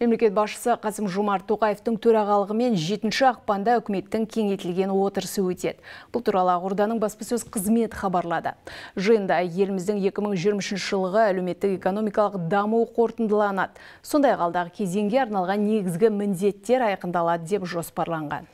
Мемлекет басшысы Қасым Жомарт Тоқаевтың төрағалығымен 7 ақпанда үкіметтің кеңейтілген отырысы өтеді. Бұл туралы ақорданың баспасөз қызмет хабарлады. Жиында еліміздің 2023 жылғы әлеуметтік экономикалық даму қорытындыланады. Сондай алдағы кезеңге арналған негізгі міндеттер айқындалады деп жоспарланған.